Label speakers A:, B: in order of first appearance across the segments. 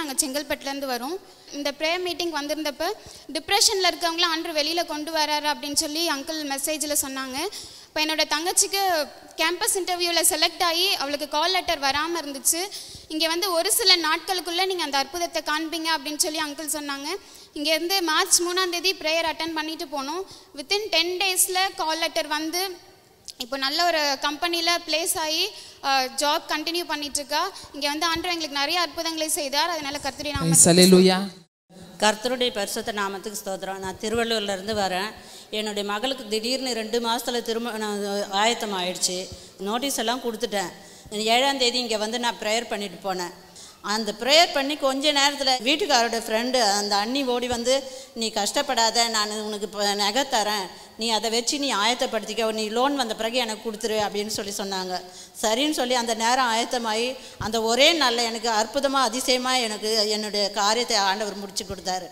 A: நாங்கள் செங்கல்பட்டுலேருந்து வரோம் இந்த ப்ரேயர் மீட்டிங் வந்திருந்தப்போ டிப்ரெஷனில் இருக்கவங்களாம் ஆண்டு வெளியில் கொண்டு வராரு அப்படின்னு சொல்லி அங்கிள் மெசேஜில் சொன்னாங்க இப்போ என்னோடய தங்கச்சிக்கு கேம்பஸ் இன்டர்வியூவில் செலக்ட் ஆகி அவளுக்கு கால் லெட்டர் வராமல் இருந்துச்சு இங்கே வந்து ஒரு சில நாட்களுக்குள்ளே நீங்கள் அந்த அற்புதத்தை காண்பீங்க அப்படின்னு சொல்லி அங்கிள் சொன்னாங்க இங்கேருந்து மார்ச் மூணாந்தேதி ப்ரேயர் அட்டன் பண்ணிட்டு போனோம் வித்தின் டென் டேஸில் கால் லெட்டர் வந்து இப்போ நல்ல ஒரு கம்பெனியில் பிளேஸ் ஆகி ஜாப் கண்டினியூ பண்ணிட்டுருக்கா இங்கே வந்து ஆண்டு எங்களுக்கு நிறைய அற்புதங்களை செய்தார் அதனால கர்த்தரி நாம கர்த்தருடைய பரிசுத்த நாமத்துக்கு ஸ்தோத்திரம் நான் திருவள்ளூர்லேருந்து வரேன் என்னுடைய மகளுக்கு திடீர்னு ரெண்டு மாதத்தில் திரும்ப ஆயத்தம் ஆயிடுச்சு நோட்டீஸ் எல்லாம் கொடுத்துட்டேன் ஏழாம் தேதி இங்கே வந்து நான் ப்ரேயர் பண்ணிட்டு போனேன் அந்த ப்ரேயர் பண்ணி கொஞ்ச நேரத்தில் வீட்டுக்காரோட ஃப்ரெண்டு அந்த அண்ணி ஓடி வந்து நீ கஷ்டப்படாத நான் உனக்கு இப்போ நகை தரேன் நீ அதை வச்சு நீ ஆயத்தப்படுத்திக்க நீ லோன் வந்த பிறகு எனக்கு கொடுத்துரு அப்படின்னு சொல்லி சொன்னாங்க சரின்னு சொல்லி அந்த நேரம் ஆயத்தமாகி அந்த ஒரே நாளில் எனக்கு அற்புதமாக அதிசயமாக எனக்கு என்னுடைய காரியத்தை ஆண்டவர் முடிச்சு கொடுத்தாரு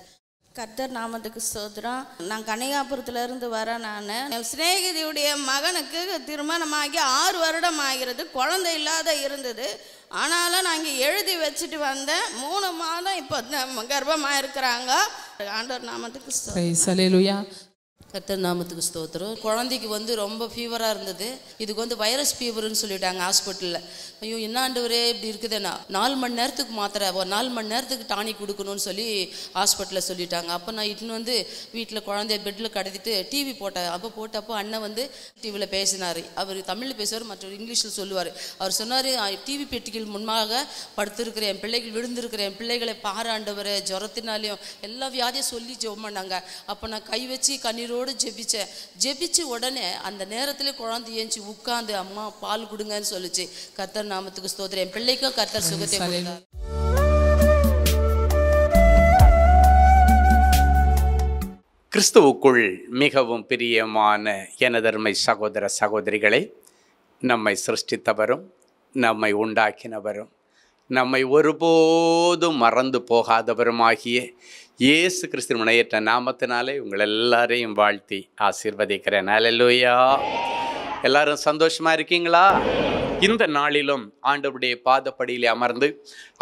A: கர்த்தர் நாமத்துக்கு சோதரம் நான் கன்னிகாபுரத்துலேருந்து வரேன் நான் என் சிநேகிதியுடைய மகனுக்கு திருமணமாகி ஆறு வருடம் ஆகிறது குழந்தை இல்லாத இருந்தது ஆனாலும் நான் இங்கே எழுதி வச்சுட்டு வந்தேன் மூணு மாதம் இப்போ கர்ப்பமாக இருக்கிறாங்க ஆண்டவர் நாமத்துக்கு கர்த்தர் நாமத்துக்கு ஸ்தோத்திரம் குழந்தைக்கு வந்து ரொம்ப ஃபீவராக இருந்தது இதுக்கு வந்து வைரஸ் ஃபீவர்னு சொல்லிட்டாங்க ஹாஸ்பிட்டலில் ஐயோ என்ன ஆண்டவரே இப்படி இருக்குதுன்னா நாலு மணி நேரத்துக்கு மாத்திரை ஒரு நாலு மணி நேரத்துக்கு டானிக் கொடுக்கணும்னு சொல்லி ஹாஸ்பிட்டலில் சொல்லிட்டாங்க அப்போ நான் இட்டுன்னு வந்து வீட்டில் குழந்தைய பெட்டில் கடத்திட்டு டிவி போட்டேன் அப்போ போட்டப்போ அண்ணன் வந்து டிவியில் பேசினார் அவர் தமிழில் பேசுவார் மற்றவர் இங்கிலீஷில் சொல்லுவார் அவர் சொன்னார் டிவி பெட்டிகள் முன்பாக படுத்திருக்கிற என் பிள்ளைகள் விழுந்திருக்கிற என் பிள்ளைகளை பாராண்டவர் ஜுரத்தினாலையும் எல்லா வியாதியும் சொல்லி ஜெபம் பண்ணாங்க அப்போ நான் கை வச்சு கண்ணீரோடு கண்ணீரோடு ஜெபித்தேன் ஜெபிச்சு உடனே அந்த நேரத்தில் குழந்தை ஏஞ்சி உட்காந்து அம்மா பால் கொடுங்கன்னு சொல்லிச்சு கர்த்தர் நாமத்துக்கு ஸ்தோத்திரம் என் பிள்ளைக்கும் கர்த்தர் சுகத்தை கொடுத்தார் கிறிஸ்துவுக்குள் மிகவும் பிரியமான எனதர்மை சகோதர சகோதரிகளை நம்மை சிருஷ்டித்தவரும் நம்மை உண்டாக்கினவரும் நம்மை ஒருபோதும் மறந்து போகாதவருமாகிய இயேசு கிறிஸ்து முனையற்ற நாமத்தினாலே உங்கள் எல்லாரையும் வாழ்த்தி ஆசீர்வதிக்கிறேன் அலலுயா எல்லாரும் சந்தோஷமாக இருக்கீங்களா இந்த நாளிலும் ஆண்டவருடைய பாதப்படியிலே அமர்ந்து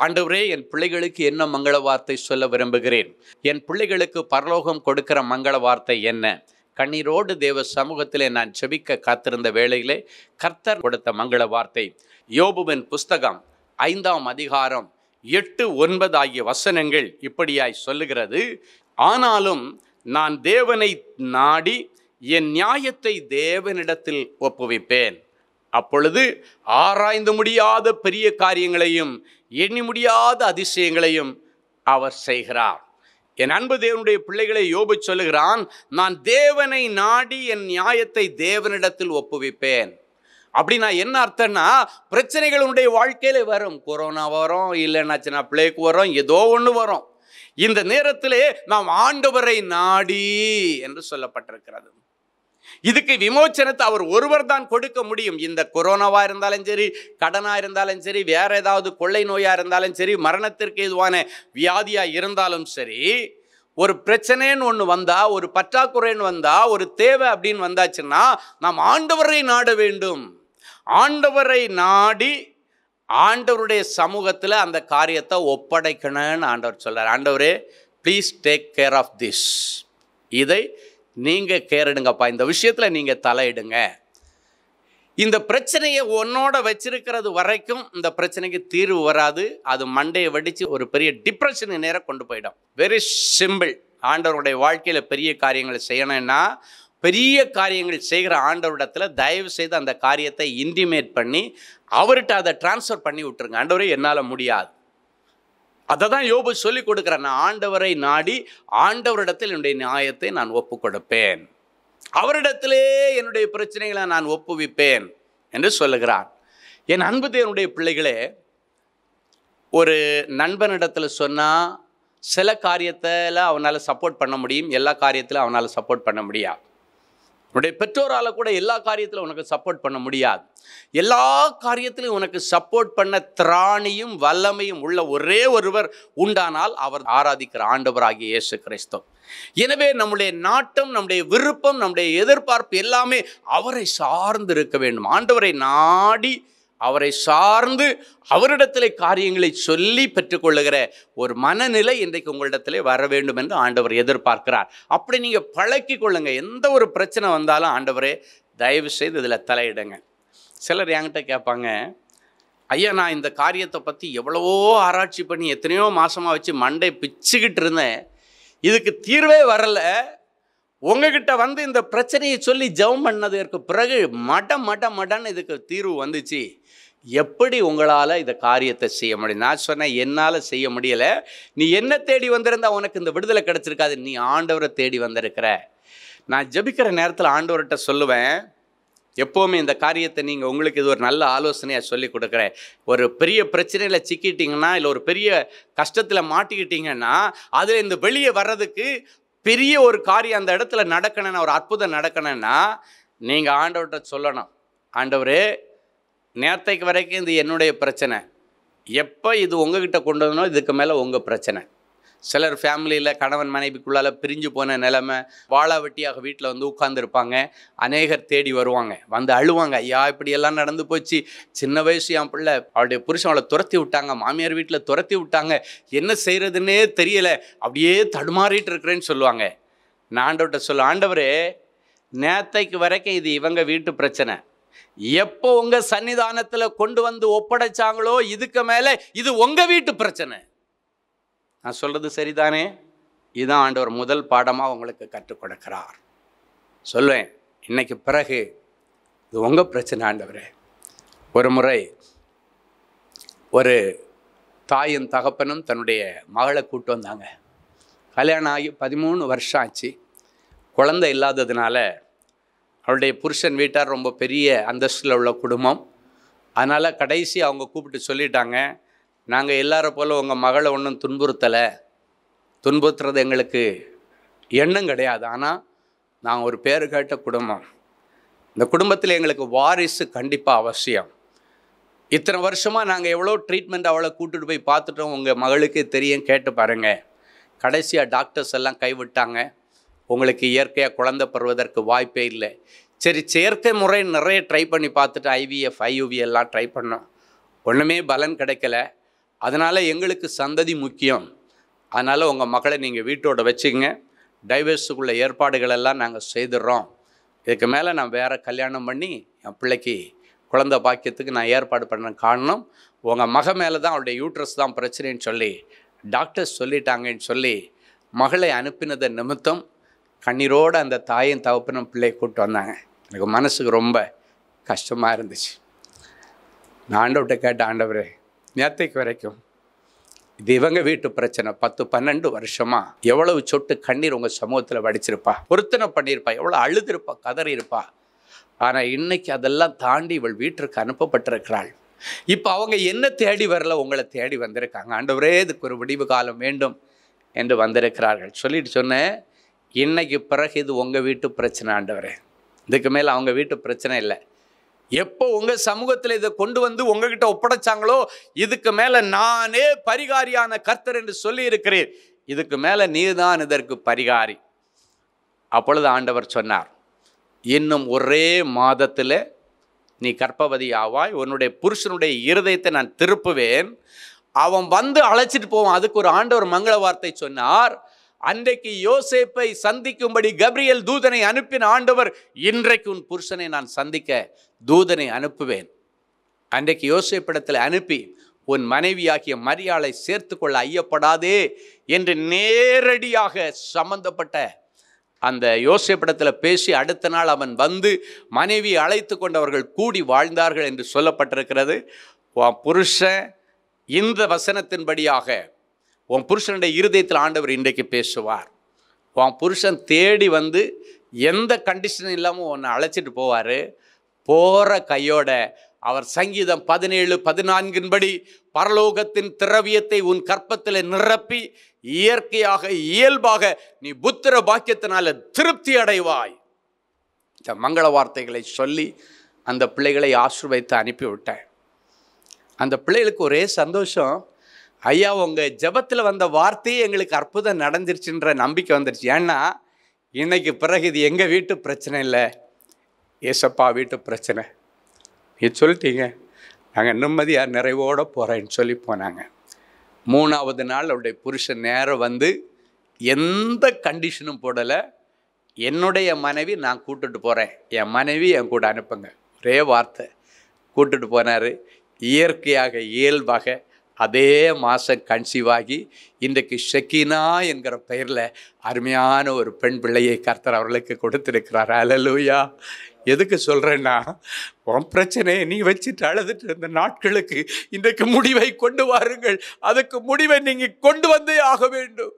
A: ஆண்டவரே என் பிள்ளைகளுக்கு என்ன மங்கள வார்த்தை சொல்ல விரும்புகிறேன் என் பிள்ளைகளுக்கு பரலோகம் கொடுக்கிற மங்கள வார்த்தை என்ன கண்ணீரோடு தேவ சமூகத்திலே நான் செபிக்க காத்திருந்த வேளையிலே கர்த்தர் கொடுத்த மங்கள வார்த்தை யோபுவின் புஸ்தகம் ஐந்தாம் அதிகாரம் எட்டு ஒன்பது ஆகிய வசனங்கள் இப்படியாய் சொல்லுகிறது ஆனாலும் நான் தேவனை நாடி என் நியாயத்தை தேவனிடத்தில் ஒப்புவிப்பேன் அப்பொழுது ஆராய்ந்து முடியாத பெரிய காரியங்களையும் எண்ணி முடியாத அதிசயங்களையும் அவர் செய்கிறார் என் அன்பு தேவனுடைய பிள்ளைகளை யோபு சொல்லுகிறான் நான் தேவனை நாடி என் நியாயத்தை தேவனிடத்தில் ஒப்புவிப்பேன் அப்படின்னா என்ன அர்த்தம்னா பிரச்சனைகள் உன்னுடைய வாழ்க்கையில் வரும் கொரோனா வரும் இல்லைன்னாச்சுன்னா பிளேக் வரும் ஏதோ ஒன்று வரும் இந்த நேரத்திலே நாம் ஆண்டவரை நாடி என்று சொல்லப்பட்டிருக்கிறது இதுக்கு விமோச்சனத்தை அவர் ஒருவர் தான் கொடுக்க முடியும் இந்த கொரோனாவாக இருந்தாலும் சரி கடனாக இருந்தாலும் சரி வேற ஏதாவது கொள்ளை நோயாக இருந்தாலும் சரி மரணத்திற்கு எதுவான வியாதியாக இருந்தாலும் சரி ஒரு பிரச்சனைன்னு ஒன்று வந்தால் ஒரு பற்றாக்குறைன்னு வந்தால் ஒரு தேவை அப்படின்னு வந்தாச்சுன்னா நாம் ஆண்டவரை நாட வேண்டும் ஆண்டவரை நாடி ஆண்டவருடைய சமூகத்தில் அந்த காரியத்தை ஒப்படைக்கணும்னு ஆண்டவர் சொல்கிறார் ஆண்டவரே please take care of this இதை நீங்கள் கேர் எடுங்கப்பா இந்த விஷயத்தில் நீங்கள் தலையிடுங்க இந்த பிரச்சனையை உன்னோட வச்சிருக்கிறது வரைக்கும் இந்த பிரச்சனைக்கு தீர்வு வராது அது மண்டையை வெடித்து ஒரு பெரிய டிப்ரெஷனுக்கு நேரம் கொண்டு போயிடும் வெரி சிம்பிள் ஆண்டவருடைய வாழ்க்கையில் பெரிய காரியங்களை செய்யணும்னா பெரிய காரியங்கள் செய்கிற ஆண்டவரிடத்தில் தயவு செய்து அந்த காரியத்தை இன்டிமேட் பண்ணி அவர்கிட்ட அதை டிரான்ஸ்ஃபர் பண்ணி விட்டுருங்க ஆண்டவரே என்னால் முடியாது அதை தான் யோபு சொல்லிக் கொடுக்குறேன் நான் ஆண்டவரை நாடி ஆண்டவரிடத்தில் என்னுடைய நியாயத்தை நான் ஒப்பு கொடுப்பேன் அவரிடத்திலே என்னுடைய பிரச்சனைகளை நான் ஒப்புவிப்பேன் என்று சொல்லுகிறான் என் அன்பு தேவனுடைய பிள்ளைகளே ஒரு நண்பனிடத்தில் சொன்னால் சில காரியத்தில் அவனால் சப்போர்ட் பண்ண முடியும் எல்லா காரியத்திலும் அவனால் சப்போர்ட் பண்ண முடியாது உன்னுடைய பெற்றோரால் கூட எல்லா காரியத்திலும் உனக்கு சப்போர்ட் பண்ண முடியாது எல்லா காரியத்திலும் உனக்கு சப்போர்ட் பண்ண திராணியும் வல்லமையும் உள்ள ஒரே ஒருவர் உண்டானால் அவர் ஆராதிக்கிற ஆண்டவராகிய இயேசு கிறிஸ்தவ் எனவே நம்முடைய நாட்டம் நம்முடைய விருப்பம் நம்முடைய எதிர்பார்ப்பு எல்லாமே அவரை சார்ந்து இருக்க வேண்டும் ஆண்டவரை நாடி அவரை சார்ந்து அவரிடத்தில் காரியங்களை சொல்லி பெற்றுக்கொள்ளுகிற ஒரு மனநிலை இன்றைக்கு உங்களிடத்தில் வர வேண்டும் என்று ஆண்டவர் எதிர்பார்க்கிறார் அப்படி நீங்கள் பழக்கி கொள்ளுங்கள் எந்த ஒரு பிரச்சனை வந்தாலும் ஆண்டவரே தயவு செய்து இதில் தலையிடுங்க சிலர் என்கிட்ட கேட்பாங்க ஐயா நான் இந்த காரியத்தை பற்றி எவ்வளவோ ஆராய்ச்சி பண்ணி எத்தனையோ மாதமாக வச்சு மண்டை பிச்சுக்கிட்டு இருந்தேன் இதுக்கு தீர்வே வரலை உங்ககிட்ட வந்து இந்த பிரச்சனையை சொல்லி ஜெபம் பண்ணதற்கு பிறகு மட மட மடன்னு இதுக்கு தீர்வு வந்துச்சு எப்படி உங்களால் இந்த காரியத்தை செய்ய முடியும் நான் சொன்னேன் என்னால் செய்ய முடியலை நீ என்ன தேடி வந்திருந்தால் உனக்கு இந்த விடுதலை கிடச்சிருக்காது நீ ஆண்டவரை தேடி வந்திருக்கிற நான் ஜபிக்கிற நேரத்தில் ஆண்டவர்கிட்ட சொல்லுவேன் எப்போவுமே இந்த காரியத்தை நீங்கள் உங்களுக்கு இது ஒரு நல்ல ஆலோசனையாக சொல்லி கொடுக்குறேன் ஒரு பெரிய பிரச்சனையில் சிக்கிட்டிங்கன்னா இல்லை ஒரு பெரிய கஷ்டத்தில் மாட்டிக்கிட்டிங்கன்னா அதில் இந்த வெளியே வர்றதுக்கு பெரிய ஒரு காரியம் அந்த இடத்துல நடக்கணும்னா ஒரு அற்புதம் நடக்கணும்னா நீங்கள் ஆண்டவர்கிட்ட சொல்லணும் ஆண்டவரே நேற்றைக்கு வரைக்கும் இது என்னுடைய பிரச்சனை எப்போ இது உங்ககிட்ட கொண்டு வந்தோ இதுக்கு மேலே உங்கள் பிரச்சனை சிலர் ஃபேமிலியில் கணவன் மனைவிக்குள்ளால் பிரிஞ்சு போன நிலமை வாழாவட்டியாக வீட்டில் வந்து உட்காந்துருப்பாங்க அநேகர் தேடி வருவாங்க வந்து அழுவாங்க ஐயா இப்படியெல்லாம் நடந்து போச்சு சின்ன வயசு என் பிள்ளை அவளுடைய புருஷன் அவளை துரத்தி விட்டாங்க மாமியார் வீட்டில் துரத்தி விட்டாங்க என்ன செய்கிறதுன்னே தெரியலை அப்படியே தடுமாறிட்டு இருக்கிறேன்னு சொல்லுவாங்க நான் ஆண்டவர்கிட்ட சொல்ல ஆண்டவரே நேத்தைக்கு வரைக்கும் இது இவங்க வீட்டு பிரச்சனை எப்போ உங்கள் சன்னிதானத்தில் கொண்டு வந்து ஒப்படைச்சாங்களோ இதுக்கு மேலே இது உங்கள் வீட்டு பிரச்சனை நான் சொல்கிறது சரிதானே இதுதான் ஆண்டவர் முதல் பாடமாக உங்களுக்கு கற்றுக் கொடுக்கிறார் சொல்லுவேன் இன்னைக்கு பிறகு இது உங்கள் பிரச்சனை ஆண்டவரே ஒரு முறை ஒரு தாயும் தகப்பனும் தன்னுடைய மகளை கூட்டு வந்தாங்க கல்யாணம் ஆகி பதிமூணு வருஷம் ஆச்சு குழந்தை இல்லாததுனால அவளுடைய புருஷன் வீட்டார் ரொம்ப பெரிய அந்தஸ்தில் உள்ள குடும்பம் அதனால் கடைசி அவங்க கூப்பிட்டு சொல்லிட்டாங்க நாங்கள் எல்லாரை போல் உங்கள் மகளை ஒன்றும் துன்புறுத்தலை துன்புறுத்துறது எங்களுக்கு எண்ணம் கிடையாது ஆனால் நாங்கள் ஒரு பேர் கேட்ட குடும்பம் இந்த குடும்பத்தில் எங்களுக்கு வாரிசு கண்டிப்பாக அவசியம் இத்தனை வருஷமாக நாங்கள் எவ்வளோ ட்ரீட்மெண்ட் அவளை கூப்பிட்டுட்டு போய் பார்த்துட்டோம் உங்கள் மகளுக்கு தெரியும் கேட்டு பாருங்கள் கடைசியாக டாக்டர்ஸ் எல்லாம் கைவிட்டாங்க உங்களுக்கு இயற்கையாக குழந்தை பெறுவதற்கு வாய்ப்பே இல்லை சரி செயற்கை முறை நிறைய ட்ரை பண்ணி பார்த்துட்டு ஐவிஎஃப் ஐயூவி எல்லாம் ட்ரை பண்ணோம் ஒன்றுமே பலன் கிடைக்கல அதனால் எங்களுக்கு சந்ததி முக்கியம் அதனால் உங்கள் மகளை நீங்கள் வீட்டோட வச்சுக்கோங்க டைவர்ஸுக்குள்ள ஏற்பாடுகள் எல்லாம் நாங்கள் செய்துடுறோம் இதுக்கு மேலே நான் வேறு கல்யாணம் பண்ணி என் பிள்ளைக்கு குழந்த பாக்கியத்துக்கு நான் ஏற்பாடு பண்ண காரணம் உங்கள் மக மேலே தான் அவளுடைய யூட்ரஸ் தான் பிரச்சனைன்னு சொல்லி டாக்டர்ஸ் சொல்லிட்டாங்கன்னு சொல்லி மகளை அனுப்பினதை நிமித்தம் கண்ணீரோடு அந்த தாயும் தவப்பினும் பிள்ளையை கூப்பிட்டு வந்தாங்க எனக்கு மனசுக்கு ரொம்ப கஷ்டமாக இருந்துச்சு நான் ஆண்டவர்கிட்ட கேட்ட ஆண்டவரே நேற்றைக்கு வரைக்கும் இது இவங்க வீட்டு பிரச்சனை பத்து பன்னெண்டு வருஷமாக எவ்வளவு சொட்டு கண்ணீர் உங்கள் சமூகத்தில் வடிச்சிருப்பா பொருத்தனை பண்ணியிருப்பா எவ்வளோ அழுதுருப்பா கதறி இருப்பா ஆனால் இன்னைக்கு அதெல்லாம் தாண்டி இவள் வீட்டிற்கு அனுப்பப்பட்டிருக்கிறாள் இப்போ அவங்க என்ன தேடி வரல உங்களை தேடி வந்திருக்காங்க ஆண்டவரே இதுக்கு ஒரு விடிவு காலம் வேண்டும் என்று வந்திருக்கிறார்கள் சொல்லிட்டு சொன்னேன் இன்னைக்கு பிறகு இது உங்கள் வீட்டு பிரச்சனை ஆண்டவர் இதுக்கு மேலே அவங்க வீட்டு பிரச்சனை இல்லை எப்போ உங்கள் சமூகத்தில் இதை கொண்டு வந்து உங்ககிட்ட ஒப்படைச்சாங்களோ இதுக்கு மேலே நானே பரிகாரியான கர்த்தர் என்று சொல்லி இருக்கிறேன் இதுக்கு மேலே நீதான் இதற்கு பரிகாரி அப்பொழுது ஆண்டவர் சொன்னார் இன்னும் ஒரே மாதத்தில் நீ கற்பவதி ஆவாய் உன்னுடைய புருஷனுடைய இருதயத்தை நான் திருப்புவேன் அவன் வந்து அழைச்சிட்டு போவான் அதுக்கு ஒரு ஆண்டவர் மங்கள வார்த்தை சொன்னார் அன்றைக்கு யோசேப்பை சந்திக்கும்படி கப்ரியல் தூதனை அனுப்பின ஆண்டவர் இன்றைக்கு உன் புருஷனை நான் சந்திக்க தூதனை அனுப்புவேன் அன்றைக்கு யோசேப்பிடத்தில் அனுப்பி உன் மனைவியாகிய மரியாளை சேர்த்து கொள்ள ஐயப்படாதே என்று நேரடியாக சம்பந்தப்பட்ட அந்த யோசேப்பிடத்தில் பேசி அடுத்த நாள் அவன் வந்து மனைவி அழைத்து கொண்டவர்கள் கூடி வாழ்ந்தார்கள் என்று சொல்லப்பட்டிருக்கிறது புருஷன் இந்த வசனத்தின்படியாக உன் புருஷனுடைய இருதயத்தில் ஆண்டவர் இன்றைக்கு பேசுவார் உன் புருஷன் தேடி வந்து எந்த கண்டிஷன் இல்லாமல் உன்னை அழைச்சிட்டு போவார் போகிற கையோட அவர் சங்கீதம் பதினேழு பதினான்கின்படி பரலோகத்தின் திரவியத்தை உன் கற்பத்தில் நிரப்பி இயற்கையாக இயல்பாக நீ புத்திர பாக்கியத்தினால திருப்தி அடைவாய் இந்த மங்கள வார்த்தைகளை சொல்லி அந்த பிள்ளைகளை ஆசிர்வைத்து அனுப்பிவிட்டேன் அந்த பிள்ளைகளுக்கு ஒரே சந்தோஷம் ஐயா உங்கள் ஜபத்தில் வந்த வார்த்தையே எங்களுக்கு அற்புதம் நடந்துருச்சுன்ற நம்பிக்கை வந்துருச்சு ஏன்னா இன்றைக்கு பிறகு இது எங்கள் வீட்டு பிரச்சனை இல்லை ஏசப்பா வீட்டு பிரச்சனை இது சொல்லிட்டீங்க நாங்கள் நிம்மதியாக நிறைவோடு போகிறேன்னு சொல்லி போனாங்க மூணாவது நாள் அவருடைய புருஷன் நேரம் வந்து எந்த கண்டிஷனும் போடலை என்னுடைய மனைவி நான் கூட்டுட்டு போகிறேன் என் மனைவி என் கூட அனுப்புங்க ஒரே வார்த்தை கூட்டுட்டு போனார் இயற்கையாக இயல்பாக அதே மாதம் கன்சீவ் ஆகி இன்றைக்கு ஷெக்கினா என்கிற பெயரில் அருமையான ஒரு பெண் பிள்ளையை கர்த்தர் அவர்களுக்கு கொடுத்துருக்கிறார் அலலூயா எதுக்கு சொல்கிறேன்னா உன் பிரச்சனையை நீ வச்சுட்டு அழுதுட்டு இருந்த நாட்களுக்கு இன்றைக்கு முடிவை கொண்டு வாருங்கள் அதுக்கு முடிவை நீங்கள் கொண்டு வந்தே ஆக வேண்டும்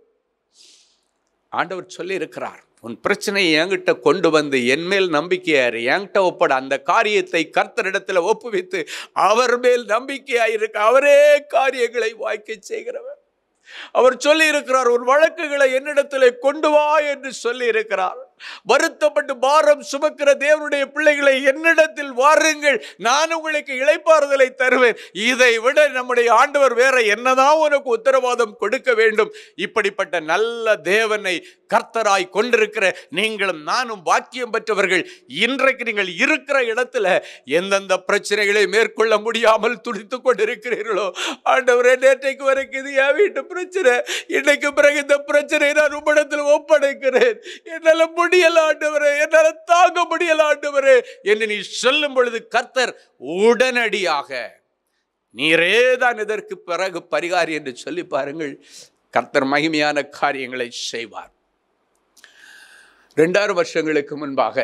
A: ஆண்டவர் சொல்லியிருக்கிறார் உன் பிரச்சனையை என்கிட்ட கொண்டு வந்து என் மேல் நம்பிக்கையாரு என்கிட்ட ஒப்பட அந்த காரியத்தை கர்த்தரிடத்துல ஒப்புவித்து அவர் மேல் நம்பிக்கையாயிருக்க அவரே காரியங்களை வாய்க்க செய்கிறவர் அவர் சொல்லி இருக்கிறார் உன் வழக்குகளை என்னிடத்தில் கொண்டு வா என்று சொல்லி இருக்கிறார் வருத்தப்பட்டு பாரம் சுமக்கிற தேவனுடைய பிள்ளைகளை என்னிடத்தில் வாருங்கள் நான் உங்களுக்கு இழைப்பாறுதலை தருவேன் இதை விட நம்முடைய ஆண்டவர் வேற என்னதான் உனக்கு உத்தரவாதம் கொடுக்க வேண்டும் இப்படிப்பட்ட நல்ல தேவனை கர்த்தராய் கொண்டிருக்கிற நீங்களும் நானும் வாக்கியம் பெற்றவர்கள் இன்றைக்கு நீங்கள் இருக்கிற இடத்துல எந்தெந்த பிரச்சனைகளை மேற்கொள்ள முடியாமல் துடித்துக் கொண்டிருக்கிறீர்களோ ஆண்டவரே நேற்றைக்கு வரைக்கும் இது என் வீட்டு பிரச்சனை இன்னைக்கு பிறகு இந்த பிரச்சனையை நான் உம்மிடத்தில் ஒப்படைக்கிறேன் என்னால் முடியல ஆண்டவரே என்னால் தாங்க முடியல ஆண்டவரே என்று நீ சொல்லும் பொழுது கர்த்தர் உடனடியாக நீரே தான் இதற்கு பிறகு பரிகாரி என்று சொல்லி பாருங்கள் கர்த்தர் மகிமையான காரியங்களை செய்வார் ரெண்டாறு வருஷங்களுக்கு முன்பாக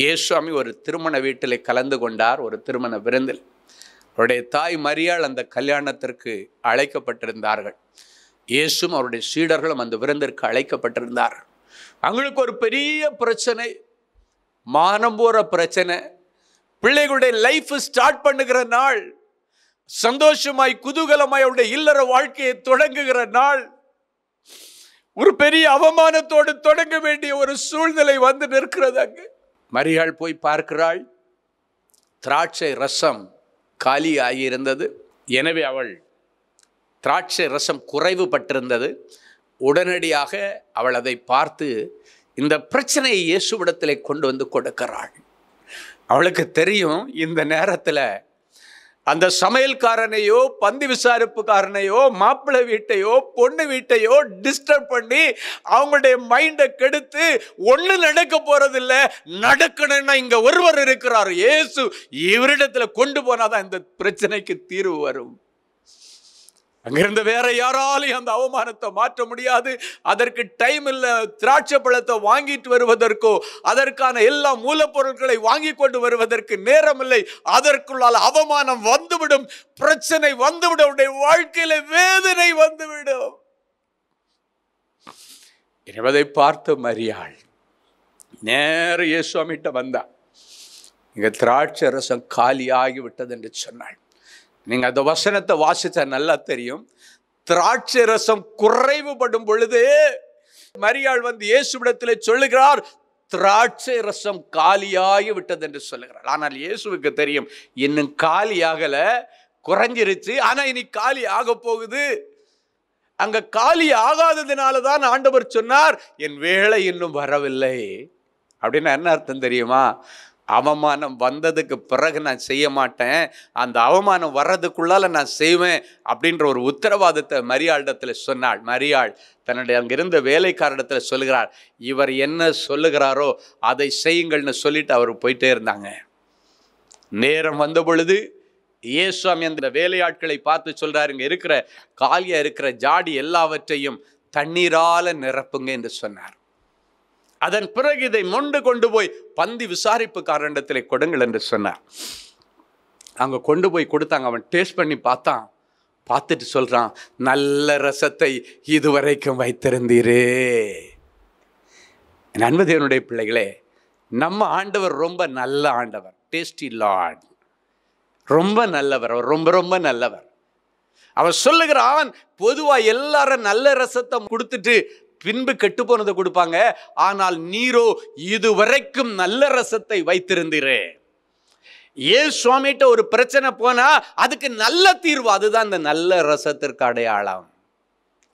A: இயேசுவாமி ஒரு திருமண வீட்டில் கலந்து கொண்டார் ஒரு திருமண விருந்தில் அவருடைய தாய் மரியாள் அந்த கல்யாணத்திற்கு அழைக்கப்பட்டிருந்தார்கள் இயேசும் அவருடைய சீடர்களும் அந்த விருந்திற்கு அழைக்கப்பட்டிருந்தார்கள் அவங்களுக்கு ஒரு பெரிய பிரச்சனை மானம் போகிற பிரச்சனை பிள்ளைகளுடைய லைஃப் ஸ்டார்ட் பண்ணுகிற நாள் சந்தோஷமாய் குதூகலமாய் அவருடைய இல்லற வாழ்க்கையை தொடங்குகிற நாள் ஒரு பெரிய அவமானத்தோடு தொடங்க வேண்டிய ஒரு சூழ்நிலை வந்து நிற்கிறது அங்கு மரியாள் போய் பார்க்கிறாள் திராட்சை ரசம் காலி ஆகியிருந்தது எனவே அவள் திராட்சை ரசம் குறைவு பட்டிருந்தது உடனடியாக அவள் அதை பார்த்து இந்த பிரச்சனையை இயேசுவிடத்தில் கொண்டு வந்து கொடுக்கிறாள் அவளுக்கு தெரியும் இந்த நேரத்தில் அந்த சமையல்காரனையோ பந்து விசாரிப்புக்காரனையோ மாப்பிள்ளை வீட்டையோ பொண்ணு வீட்டையோ டிஸ்டர்ப் பண்ணி அவங்களுடைய மைண்டை கெடுத்து ஒன்று நடக்க போகிறதில்ல நடக்கணும்னா இங்கே ஒருவர் இருக்கிறார் இயேசு இவரிடத்தில் கொண்டு போனால் தான் இந்த பிரச்சனைக்கு தீர்வு வரும் அங்கிருந்து வேற யாராலையும் அந்த அவமானத்தை மாற்ற முடியாது அதற்கு டைம் இல்லை திராட்சை பழத்தை வாங்கிட்டு வருவதற்கோ அதற்கான எல்லா மூலப்பொருட்களை வாங்கி கொண்டு வருவதற்கு நேரம் இல்லை அதற்குள்ளால் அவமானம் வந்துவிடும் பிரச்சனை வந்துவிடும் உடைய வாழ்க்கையில வேதனை வந்துவிடும் என்பதை பார்த்து மரியாள் நேர இயேசுவாமிட்ட வந்தா இங்க திராட்சை ரசம் காலியாகி என்று சொன்னாள் நீங்கள் அந்த வசனத்தை வாசித்தா நல்லா தெரியும் திராட்சை ரசம் குறைவுபடும் பொழுது மரியாள் வந்து இயேசுவிடத்தில் சொல்லுகிறார் திராட்சை ரசம் காலியாகி விட்டது என்று சொல்லுகிறார் ஆனால் இயேசுவுக்கு தெரியும் இன்னும் காலியாகலை குறைஞ்சிருச்சு ஆனால் இனி காலி ஆக போகுது அங்க காலி ஆகாததுனால தான் ஆண்டவர் சொன்னார் என் வேலை இன்னும் வரவில்லை அப்படின்னா என்ன அர்த்தம் தெரியுமா அவமானம் வந்ததுக்கு பிறகு நான் செய்ய மாட்டேன் அந்த அவமானம் வர்றதுக்குள்ளால் நான் செய்வேன் அப்படின்ற ஒரு உத்தரவாதத்தை மரியாளிடத்தில் சொன்னாள் மரியாள் தன்னுடைய அங்கிருந்த வேலைக்காரிடத்தில் சொல்கிறார் இவர் என்ன சொல்லுகிறாரோ அதை செய்யுங்கள்னு சொல்லிட்டு அவர் போயிட்டே இருந்தாங்க நேரம் வந்த பொழுது இயேசுவாமி அந்த வேலையாட்களை பார்த்து சொல்கிறார் இங்கே இருக்கிற காலியாக இருக்கிற ஜாடி எல்லாவற்றையும் தண்ணீரால் நிரப்புங்க என்று சொன்னார் அதன் பிறகு இதை மொண்டு கொண்டு போய் பந்தி காரண்டத்தில் கொடுங்கள் என்று சொன்னார் அங்கே கொண்டு போய் கொடுத்தாங்க அவன் டேஸ்ட் பண்ணி பார்த்தான் பார்த்துட்டு சொல்கிறான் நல்ல ரசத்தை இதுவரைக்கும் வைத்திருந்தீரே நண்பதேவனுடைய தேவனுடைய பிள்ளைகளே நம்ம ஆண்டவர் ரொம்ப நல்ல ஆண்டவர் டேஸ்டி லார்ட் ரொம்ப நல்லவர் அவர் ரொம்ப ரொம்ப நல்லவர் அவர் சொல்லுகிறான் பொதுவாக எல்லாரும் நல்ல ரசத்தை கொடுத்துட்டு பின்பு கெட்டு போனதை கொடுப்பாங்க ஆனால் நீரோ இதுவரைக்கும் நல்ல ரசத்தை வைத்திருந்தீரே ஏ சுவாமிகிட்ட ஒரு பிரச்சனை போனா அதுக்கு நல்ல தீர்வு அதுதான் இந்த நல்ல ரசத்திற்கு அடையாளம்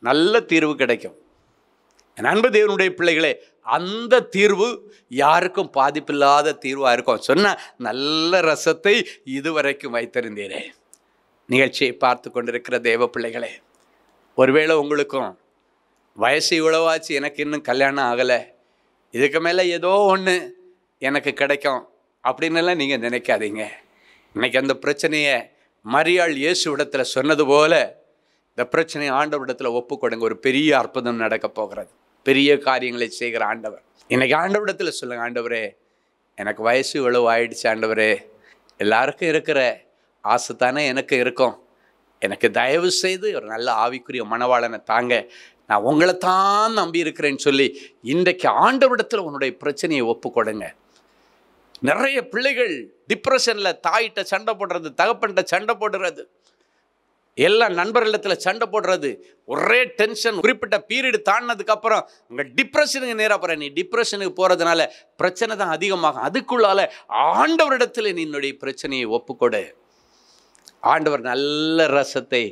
A: நல்ல தீர்வு கிடைக்கும் அன்பு தேவனுடைய பிள்ளைகளே அந்த தீர்வு யாருக்கும் பாதிப்பில்லாத தீர்வாக இருக்கும் சொன்ன நல்ல ரசத்தை இதுவரைக்கும் வைத்திருந்தீரே நிகழ்ச்சியை பார்த்து கொண்டிருக்கிற தேவ பிள்ளைகளே ஒருவேளை உங்களுக்கும் வயசு இவ்வளவாச்சு எனக்கு இன்னும் கல்யாணம் ஆகலை இதுக்கு மேலே ஏதோ ஒன்று எனக்கு கிடைக்கும் அப்படின்னுலாம் நீங்கள் நினைக்காதீங்க இன்றைக்கி அந்த பிரச்சனையை மரியாள் விடத்தில் சொன்னது போல் இந்த பிரச்சனையை ஆண்டவிடத்தில் ஒப்புக்கொடுங்க ஒரு பெரிய அற்புதம் நடக்க போகிறது பெரிய காரியங்களை செய்கிற ஆண்டவர் இன்றைக்கி ஆண்டவிடத்தில் சொல்லுங்கள் ஆண்டவரே எனக்கு வயசு இவ்வளவு ஆயிடுச்சு ஆண்டவரே எல்லாருக்கும் இருக்கிற ஆசை தானே எனக்கு இருக்கும் எனக்கு தயவு செய்து ஒரு நல்ல ஆவிக்குரிய மனவாளனை தாங்க நான் உங்களைத்தான் நம்பி இருக்கிறேன்னு சொல்லி இன்றைக்கு ஆண்டவிடத்தில் உன்னுடைய பிரச்சனையை ஒப்புக்கொடுங்க நிறைய பிள்ளைகள் டிப்ரெஷனில் தாயிட்ட சண்டை போடுறது தகப்பன்கிட்ட சண்டை போடுறது எல்லா நண்பர்களிடத்தில் சண்டை போடுறது ஒரே டென்ஷன் குறிப்பிட்ட பீரியடு தாண்டினதுக்கப்புறம் உங்கள் டிப்ரெஷனுக்கு நேராக போகிற நீ டிப்ரெஷனுக்கு போகிறதுனால பிரச்சனை தான் அதிகமாகும் அதுக்குள்ளால் ஆண்டவரிடத்தில் நீ என்னுடைய பிரச்சனையை ஒப்புக்கொடு ஆண்டவர் நல்ல ரசத்தை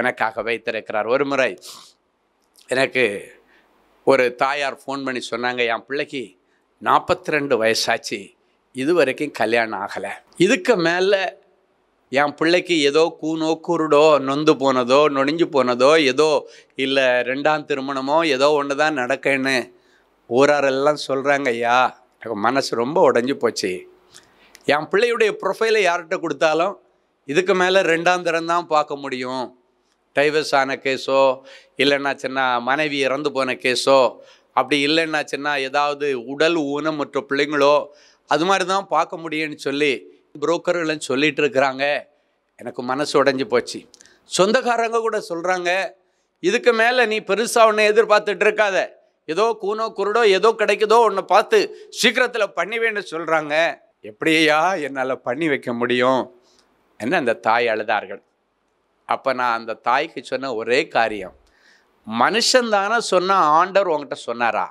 A: உனக்காக வைத்திருக்கிறார் ஒரு முறை எனக்கு ஒரு தாயார் ஃபோன் பண்ணி சொன்னாங்க என் பிள்ளைக்கு நாற்பத்தி ரெண்டு வயசாச்சு இது வரைக்கும் கல்யாணம் ஆகலை இதுக்கு மேலே என் பிள்ளைக்கு ஏதோ கூனோ குருடோ நொந்து போனதோ நொடிஞ்சு போனதோ ஏதோ இல்லை ரெண்டாம் திருமணமோ ஏதோ ஒன்று தான் நடக்கன்னு ஊராரெல்லாம் சொல்கிறாங்க ஐயா எனக்கு மனசு ரொம்ப உடஞ்சி போச்சு என் பிள்ளையுடைய ப்ரொஃபைலை யார்கிட்ட கொடுத்தாலும் இதுக்கு மேலே ரெண்டாம் திறம்தான் பார்க்க முடியும் டைவர்ஸ் ஆன கேஸோ சின்ன மனைவி இறந்து போன கேஸோ அப்படி இல்லைன்னா சின்ன ஏதாவது உடல் ஊனம் மற்ற பிள்ளைங்களோ அது மாதிரி தான் பார்க்க முடியும்னு சொல்லி புரோக்கர்களும் சொல்லிகிட்டு இருக்கிறாங்க எனக்கு மனசு உடஞ்சி போச்சு சொந்தக்காரங்க கூட சொல்கிறாங்க இதுக்கு மேலே நீ பெருசாக ஒன்று எதிர்பார்த்துட்டு இருக்காத ஏதோ கூனோ குருடோ ஏதோ கிடைக்குதோ ஒன்று பார்த்து சீக்கிரத்தில் பண்ணிவேன்னு சொல்கிறாங்க எப்படியா என்னால் பண்ணி வைக்க முடியும் என்ன அந்த தாய் அழுதார்கள் அப்போ நான் அந்த தாய்க்கு சொன்ன ஒரே காரியம் மனுஷன் தானே சொன்னால் ஆண்டவர் உங்கள்கிட்ட சொன்னாரா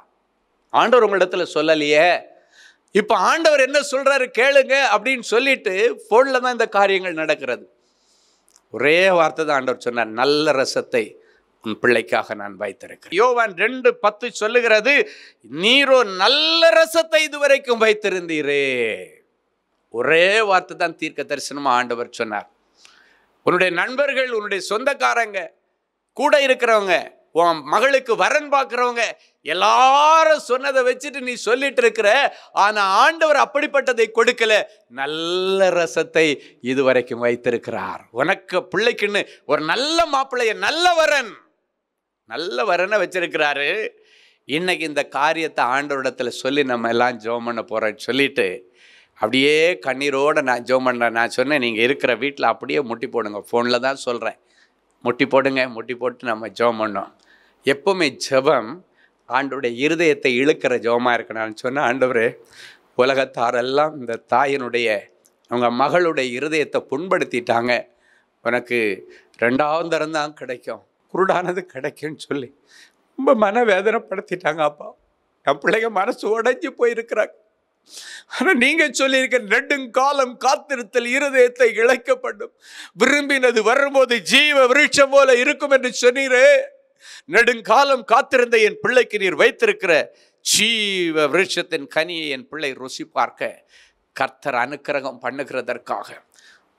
A: ஆண்டவர் உங்களிடத்தில் சொல்லலையே இப்போ ஆண்டவர் என்ன சொல்கிறாரு கேளுங்க அப்படின்னு சொல்லிட்டு ஃபோனில் தான் இந்த காரியங்கள் நடக்கிறது ஒரே வார்த்தை தான் ஆண்டவர் சொன்னார் நல்ல ரசத்தை உன் பிள்ளைக்காக நான் வைத்திருக்கிறேன் யோவான் ரெண்டு பத்து சொல்லுகிறது நீரோ நல்ல ரசத்தை இதுவரைக்கும் வைத்திருந்தீரே ஒரே வார்த்தை தான் தீர்க்க தரிசனமாக ஆண்டவர் சொன்னார் உன்னுடைய நண்பர்கள் உன்னுடைய சொந்தக்காரங்க கூட இருக்கிறவங்க உன் மகளுக்கு வரன் பார்க்குறவங்க எல்லாரும் சொன்னதை வச்சுட்டு நீ சொல்லிட்டு இருக்கிற ஆனால் ஆண்டவர் அப்படிப்பட்டதை கொடுக்கல நல்ல ரசத்தை இதுவரைக்கும் வைத்திருக்கிறார் உனக்கு பிள்ளைக்குன்னு ஒரு நல்ல மாப்பிள்ளைய நல்ல வரன் நல்ல வரனை வச்சிருக்கிறாரு இன்னைக்கு இந்த காரியத்தை ஆண்டவரிடத்தில் சொல்லி நம்ம எல்லாம் ஜோம் பண்ண போகிறோம் சொல்லிட்டு அப்படியே கண்ணீரோடு நான் ஜோம் பண்ணுறேன் நான் சொன்னேன் நீங்கள் இருக்கிற வீட்டில் அப்படியே முட்டி போடுங்க ஃபோனில் தான் சொல்கிறேன் முட்டி போடுங்க முட்டி போட்டு நம்ம ஜோம் பண்ணோம் எப்போவுமே ஜபம் ஆண்டோடைய இருதயத்தை இழுக்கிற ஜோமாக இருக்கணும்னு சொன்னால் ஆண்டவர் உலகத்தாரெல்லாம் இந்த தாயினுடைய அவங்க மகளுடைய இருதயத்தை புண்படுத்திட்டாங்க உனக்கு ரெண்டாவது தான் கிடைக்கும் குருடானது கிடைக்கும்னு சொல்லி ரொம்ப மன வேதனைப்படுத்திட்டாங்க அப்பா என் பிள்ளைங்க மனசு உடைஞ்சி போயிருக்கிறாங்க ஆனால் நீங்கள் சொல்லியிருக்க நெடுங்காலம் காத்திருத்தல் இருதயத்தை இழைக்கப்படும் விரும்பினது வரும்போது ஜீவ விருட்சம் போல இருக்கும் என்று சொன்னீரே நெடுங்காலம் காத்திருந்த என் பிள்ளைக்கு நீர் வைத்திருக்கிற ஜீவ விருட்சத்தின் கனியை என் பிள்ளை ருசி பார்க்க கர்த்தர் அனுக்கிரகம் பண்ணுகிறதற்காக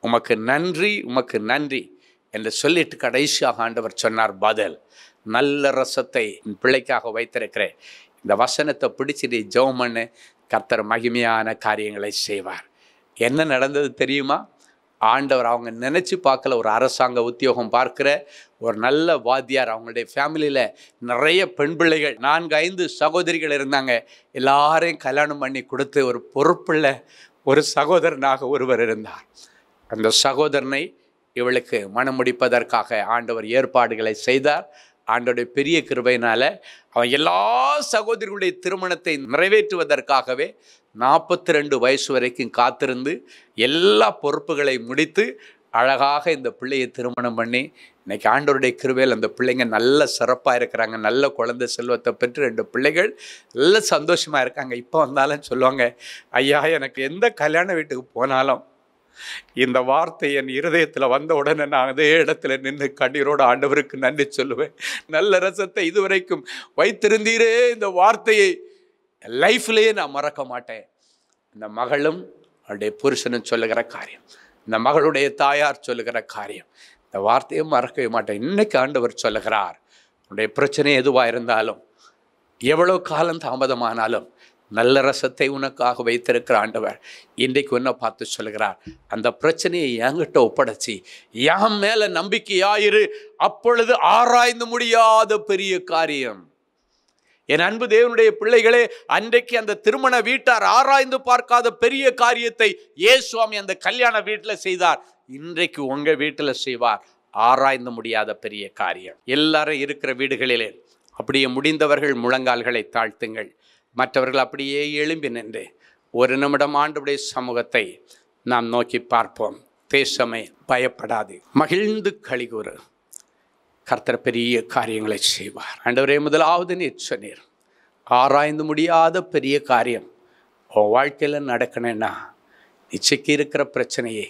A: உமக்கு நன்றி உமக்கு நன்றி என்று சொல்லிட்டு கடைசியாக ஆண்டவர் சொன்னார் பதில் நல்ல ரசத்தை என் பிள்ளைக்காக வைத்திருக்கிறேன் இந்த வசனத்தை பிடிச்சி நீ ஜெவம் பண்ணு கர்த்தர் மகிமையான காரியங்களை செய்வார் என்ன நடந்தது தெரியுமா ஆண்டவர் அவங்க நினச்சி பார்க்கல ஒரு அரசாங்க உத்தியோகம் பார்க்குற ஒரு நல்ல வாத்தியார் அவங்களுடைய ஃபேமிலியில் நிறைய பெண் பிள்ளைகள் நான்கு ஐந்து சகோதரிகள் இருந்தாங்க எல்லாரையும் கல்யாணம் பண்ணி கொடுத்து ஒரு பொறுப்புள்ள ஒரு சகோதரனாக ஒருவர் இருந்தார் அந்த சகோதரனை இவளுக்கு மனம் முடிப்பதற்காக ஆண்டவர் ஏற்பாடுகளை செய்தார் ஆண்டோடைய பெரிய கிருபையினால் அவன் எல்லா சகோதரிகளுடைய திருமணத்தை நிறைவேற்றுவதற்காகவே நாற்பத்தி ரெண்டு வயசு வரைக்கும் காத்திருந்து எல்லா பொறுப்புகளை முடித்து அழகாக இந்த பிள்ளையை திருமணம் பண்ணி இன்றைக்கி ஆண்டோருடைய கிருவையில் அந்த பிள்ளைங்க நல்ல சிறப்பாக இருக்கிறாங்க நல்ல குழந்தை செல்வத்தை பெற்று ரெண்டு பிள்ளைகள் நல்ல சந்தோஷமாக இருக்காங்க இப்போ வந்தாலும் சொல்லுவாங்க ஐயா எனக்கு எந்த கல்யாண வீட்டுக்கு போனாலும் இந்த வார்த்தை என் இருதயத்தில் வந்த உடனே நான் அதே இடத்துல நின்று கண்ணீரோட ஆண்டவருக்கு நன்றி சொல்லுவேன் நல்ல ரசத்தை இதுவரைக்கும் வைத்திருந்தீரே இந்த வார்த்தையை லைஃப்லேயே நான் மறக்க மாட்டேன் இந்த மகளும் அவருடைய புருஷனும் சொல்லுகிற காரியம் இந்த மகளுடைய தாயார் சொல்லுகிற காரியம் இந்த வார்த்தையும் மறக்கவே மாட்டேன் இன்னைக்கு ஆண்டவர் சொல்லுகிறார் உன்னுடைய பிரச்சனை எதுவாக இருந்தாலும் எவ்வளோ காலம் தாமதமானாலும் நல்ல ரசத்தை உனக்காக வைத்திருக்கிற ஆண்டவர் இன்றைக்கு என்ன பார்த்து சொல்கிறார் அந்த பிரச்சனையை என்கிட்ட ஒப்படைச்சி என் மேலே நம்பிக்கையாயிரு அப்பொழுது ஆராய்ந்து முடியாத பெரிய காரியம் என் அன்பு தேவனுடைய பிள்ளைகளே அன்றைக்கு அந்த திருமண வீட்டார் ஆராய்ந்து பார்க்காத பெரிய காரியத்தை ஏ சுவாமி அந்த கல்யாண வீட்டில் செய்தார் இன்றைக்கு உங்கள் வீட்டில் செய்வார் ஆராய்ந்து முடியாத பெரிய காரியம் எல்லாரும் இருக்கிற வீடுகளிலே அப்படியே முடிந்தவர்கள் முழங்கால்களை தாழ்த்துங்கள் மற்றவர்கள் அப்படியே எழும்பி நின்று ஒரு நிமிடம் ஆண்டுடைய சமூகத்தை நாம் நோக்கி பார்ப்போம் தேசமே பயப்படாது மகிழ்ந்து கழிகூறு கர்த்தர் பெரிய காரியங்களை செய்வார் ஆண்டவரே முதலாவது நீர் சொன்னீர் ஆராய்ந்து முடியாத பெரிய காரியம் வாழ்க்கையில் நடக்கணும்னா நிச்சைக்கு இருக்கிற பிரச்சனையை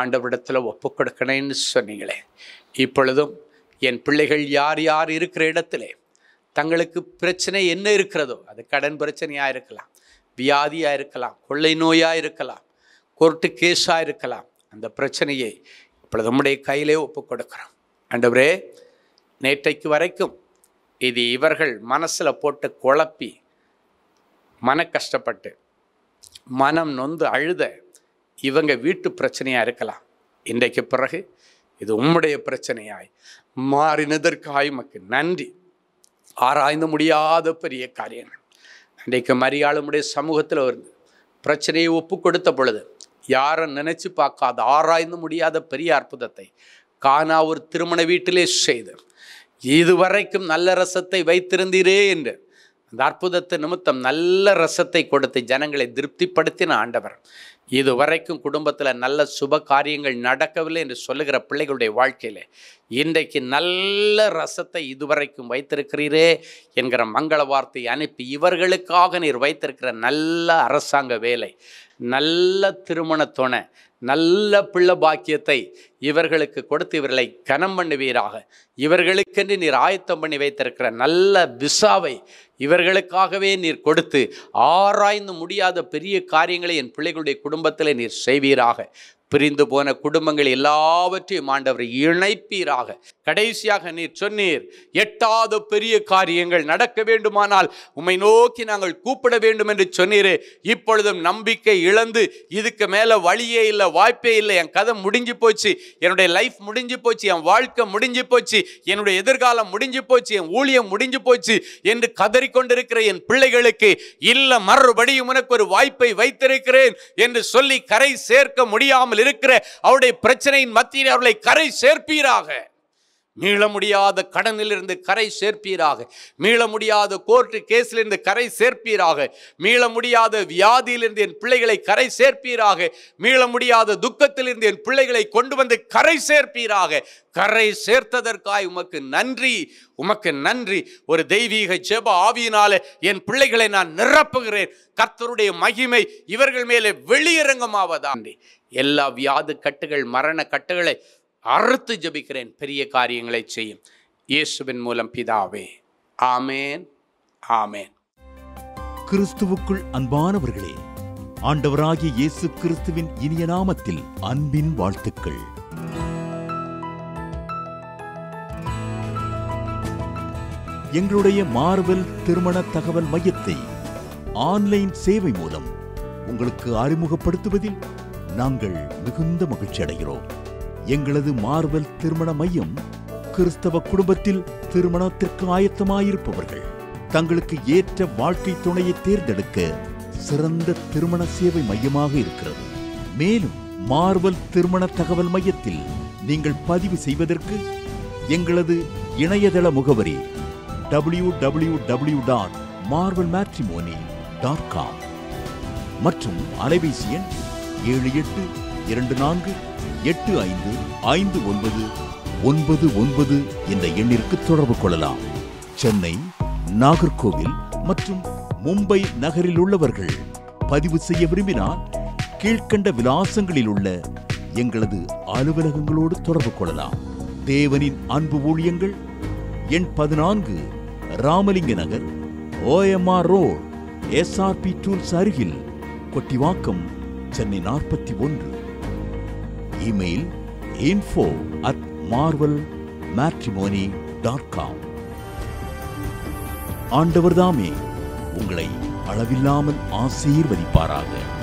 A: ஆண்டவரிடத்தில் ஒப்பு கொடுக்கணும்னு சொன்னீங்களே இப்பொழுதும் என் பிள்ளைகள் யார் யார் இருக்கிற இடத்திலே தங்களுக்கு பிரச்சனை என்ன இருக்கிறதோ அது கடன் பிரச்சனையாக இருக்கலாம் வியாதியாக இருக்கலாம் கொள்ளை நோயாக இருக்கலாம் கோர்ட்டு கேஸாக இருக்கலாம் அந்த பிரச்சனையை இப்பொழுது நம்முடைய கையிலே ஒப்பு கொடுக்குறோம் ஆண்டவரே நேற்றைக்கு வரைக்கும் இது இவர்கள் மனசில் போட்டு குழப்பி மன கஷ்டப்பட்டு மனம் நொந்து அழுத இவங்க வீட்டு பிரச்சனையாக இருக்கலாம் இன்றைக்கு பிறகு இது உம்முடைய பிரச்சனையாய் மாறினதற்காய் உமக்கு நன்றி ஆராய்ந்து முடியாத பெரிய காரியம் இன்றைக்கு மரியாளமுடைய சமூகத்தில் வருது பிரச்சனையை ஒப்பு கொடுத்த பொழுது யாரும் நினச்சி பார்க்காத ஆராய்ந்து முடியாத பெரிய அற்புதத்தை கானா ஒரு திருமண வீட்டிலே செய்து இதுவரைக்கும் நல்ல ரசத்தை வைத்திருந்தீரே என்று அந்த அற்புதத்து நிமித்தம் நல்ல ரசத்தை கொடுத்து ஜனங்களை திருப்திப்படுத்தின ஆண்டவர் இதுவரைக்கும் குடும்பத்தில் நல்ல சுப காரியங்கள் நடக்கவில்லை என்று சொல்லுகிற பிள்ளைகளுடைய வாழ்க்கையில் இன்றைக்கு நல்ல ரசத்தை இதுவரைக்கும் வைத்திருக்கிறீரே என்கிற மங்கள வார்த்தை அனுப்பி இவர்களுக்காக நீர் வைத்திருக்கிற நல்ல அரசாங்க வேலை நல்ல திருமண துணை நல்ல பிள்ளை பாக்கியத்தை இவர்களுக்கு கொடுத்து இவர்களை கனம் பண்ணுவீராக இவர்களுக்கென்று நீர் ஆயத்தம் பண்ணி வைத்திருக்கிற நல்ல விசாவை இவர்களுக்காகவே நீர் கொடுத்து ஆராய்ந்து முடியாத பெரிய காரியங்களை என் பிள்ளைகளுடைய குடும்பத்தில் நீர் செய்வீராக பிரிந்து போன குடும்பங்கள் எல்லாவற்றையும் ஆண்டவர் இணைப்பீராக கடைசியாக நீர் சொன்னீர் எட்டாத பெரிய காரியங்கள் நடக்க வேண்டுமானால் உம்மை நோக்கி நாங்கள் கூப்பிட வேண்டும் என்று சொன்னீரே இப்பொழுதும் நம்பிக்கை இழந்து இதுக்கு மேலே வழியே இல்லை வாய்ப்பே இல்லை என் கதை முடிஞ்சு போச்சு என்னுடைய லைஃப் முடிஞ்சு போச்சு என் வாழ்க்கை முடிஞ்சு போச்சு என்னுடைய எதிர்காலம் முடிஞ்சு போச்சு என் ஊழியம் முடிஞ்சு போச்சு என்று கதறிக்கொண்டிருக்கிற என் பிள்ளைகளுக்கு இல்லை மறுபடியும் உனக்கு ஒரு வாய்ப்பை வைத்திருக்கிறேன் என்று சொல்லி கரை சேர்க்க முடியாமல் இருக்கிற அவருடைய பிரச்சனையின் மத்தியில் அவர்களை கரை சேர்ப்பீராக மீள முடியாத கடனிலிருந்து கரை சேர்ப்பீராக மீள முடியாத கோர்ட்டு கேஸிலிருந்து கரை சேர்ப்பீராக மீள முடியாத வியாதியிலிருந்து என் பிள்ளைகளை கரை சேர்ப்பீராக மீள முடியாத துக்கத்திலிருந்து என் பிள்ளைகளை கொண்டு வந்து கரை சேர்ப்பீராக கரை சேர்த்ததற்காய் உமக்கு நன்றி உமக்கு நன்றி ஒரு தெய்வீக ஜெப ஆவியினால என் பிள்ளைகளை நான் நிரப்புகிறேன் கர்த்தருடைய மகிமை இவர்கள் மேலே வெளியிறங்கமாவதாண்டி எல்லா வியாது கட்டுகள் மரண கட்டுகளை அறுத்து ஜபிக்கிறேன் பெரிய காரியங்களை செய்யும் இயேசுவின் மூலம் பிதாவே ஆமேன் ஆமேன்
B: கிறிஸ்துவுக்குள் அன்பானவர்களே ஆண்டவராகிய இயேசு கிறிஸ்துவின் இனிய நாமத்தில் அன்பின் வாழ்த்துக்கள் எங்களுடைய திருமண தகவல் மையத்தை ஆன்லைன் சேவை மூலம் உங்களுக்கு அறிமுகப்படுத்துவதில் நாங்கள் மிகுந்த மகிழ்ச்சி அடைகிறோம் எங்களது மார்வல் திருமண மையம் கிறிஸ்தவ குடும்பத்தில் திருமணத்திற்கு ஆயத்தமாயிருப்பவர்கள் தங்களுக்கு ஏற்ற வாழ்க்கை துணையை தேர்ந்தெடுக்க சிறந்த திருமண சேவை மையமாக இருக்கிறது மேலும் மார்வல் திருமண தகவல் மையத்தில் நீங்கள் பதிவு செய்வதற்கு எங்களது இணையதள முகவரி டபிள்யூ மற்றும் அலைபேசி எண் ஏழு எட்டு இரண்டு நான்கு எட்டு ஐந்து ஐந்து ஒன்பது ஒன்பது ஒன்பது என்ற எண்ணிற்கு தொடர்பு கொள்ளலாம் சென்னை நாகர்கோவில் மற்றும் மும்பை நகரில் உள்ளவர்கள் பதிவு செய்ய விரும்பினால் கீழ்கண்ட விலாசங்களில் உள்ள எங்களது அலுவலகங்களோடு தொடர்பு கொள்ளலாம் தேவனின் அன்பு ஊழியங்கள் எண் பதினான்கு Ramalinga Nagar OMR road SRP tools அருகில் கொட்டிவாக்கம் சென்னை நாற்பத்தி ஒன்று email info at marvel matrimony dot com ஆண்டவர் தாமே உங்களை அளவில்லாமல் ஆசீர்வதிப்பாராக